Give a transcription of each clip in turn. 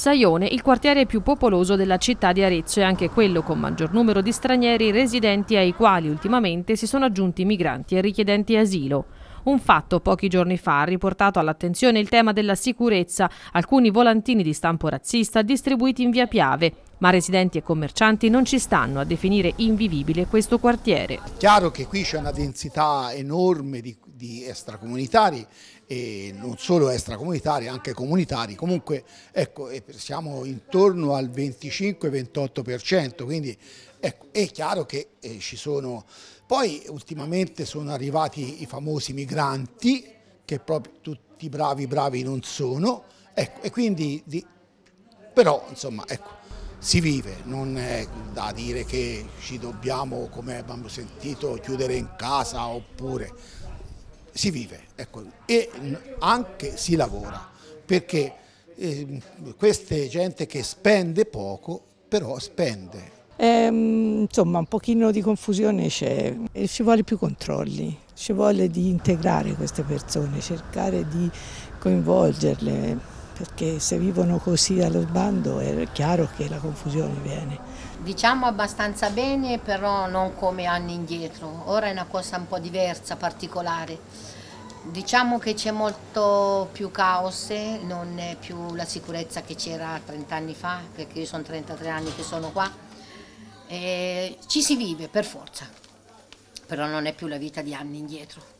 Saione, il quartiere più popoloso della città di Arezzo e anche quello con maggior numero di stranieri residenti ai quali ultimamente si sono aggiunti migranti e richiedenti asilo. Un fatto pochi giorni fa ha riportato all'attenzione il tema della sicurezza, alcuni volantini di stampo razzista distribuiti in via Piave, ma residenti e commercianti non ci stanno a definire invivibile questo quartiere. chiaro che qui c'è una densità enorme di, di extracomunitari e non solo extracomunitari, anche comunitari, comunque ecco, siamo intorno al 25-28%, quindi ecco, è chiaro che eh, ci sono... Poi ultimamente sono arrivati i famosi migranti, che proprio tutti bravi bravi non sono, ecco, e quindi... Di... Però, insomma, ecco, si vive, non è da dire che ci dobbiamo, come abbiamo sentito, chiudere in casa oppure si vive ecco, e anche si lavora, perché eh, questa gente che spende poco, però spende. Eh, insomma, un pochino di confusione c'è e ci vuole più controlli, ci vuole di integrare queste persone, cercare di coinvolgerle perché se vivono così allo sbando è chiaro che la confusione viene. Diciamo abbastanza bene, però non come anni indietro, ora è una cosa un po' diversa, particolare. Diciamo che c'è molto più caos, non è più la sicurezza che c'era 30 anni fa, perché io sono 33 anni che sono qua. E ci si vive per forza, però non è più la vita di anni indietro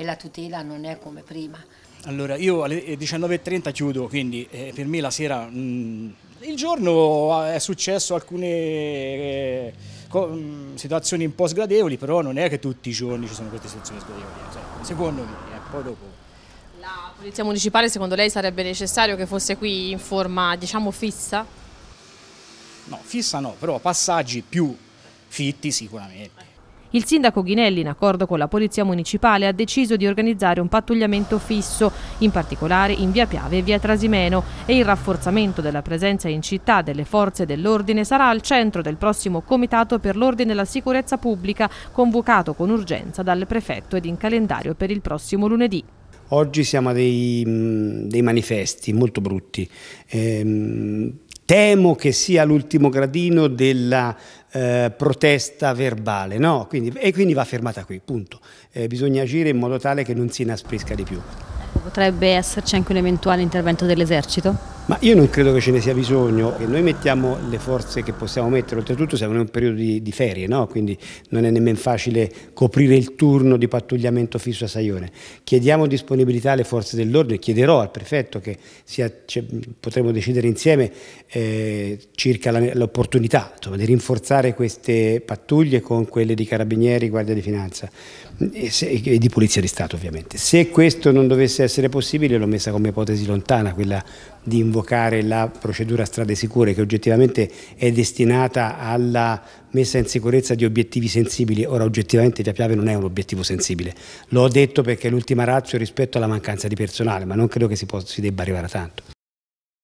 e la tutela non è come prima. Allora, io alle 19.30 eh, chiudo, quindi eh, per me la sera... Mh, mm, il giorno è successo alcune eh, mm, situazioni un po' sgradevoli, però non è che tutti i giorni ci sono queste situazioni sgradevoli, eh, cioè, secondo me, eh, poi dopo... La Polizia Municipale secondo lei sarebbe necessario che fosse qui in forma, diciamo, fissa? No, fissa no, però passaggi più fitti sicuramente. Il sindaco Ghinelli, in accordo con la Polizia Municipale, ha deciso di organizzare un pattugliamento fisso, in particolare in via Piave e via Trasimeno, e il rafforzamento della presenza in città delle forze dell'ordine sarà al centro del prossimo Comitato per l'Ordine e la Sicurezza Pubblica, convocato con urgenza dal prefetto ed in calendario per il prossimo lunedì. Oggi siamo a dei, dei manifesti molto brutti. Ehm temo che sia l'ultimo gradino della eh, protesta verbale, no? quindi, e quindi va fermata qui, punto. Eh, bisogna agire in modo tale che non si inasprisca di più. Potrebbe esserci anche un eventuale intervento dell'esercito? Ma io non credo che ce ne sia bisogno, e noi mettiamo le forze che possiamo mettere, oltretutto siamo in un periodo di, di ferie, no? quindi non è nemmeno facile coprire il turno di pattugliamento fisso a Saione. Chiediamo disponibilità alle forze dell'ordine, chiederò al prefetto che sia, cioè, potremo decidere insieme eh, circa l'opportunità di rinforzare queste pattuglie con quelle di carabinieri, guardia di finanza e, se, e di polizia di Stato ovviamente. Se questo non dovesse essere possibile l'ho messa come ipotesi lontana, quella di invocare la procedura strade sicure che oggettivamente è destinata alla messa in sicurezza di obiettivi sensibili. Ora oggettivamente Via Piave non è un obiettivo sensibile. L'ho detto perché è l'ultima razza rispetto alla mancanza di personale, ma non credo che si, possa, si debba arrivare a tanto.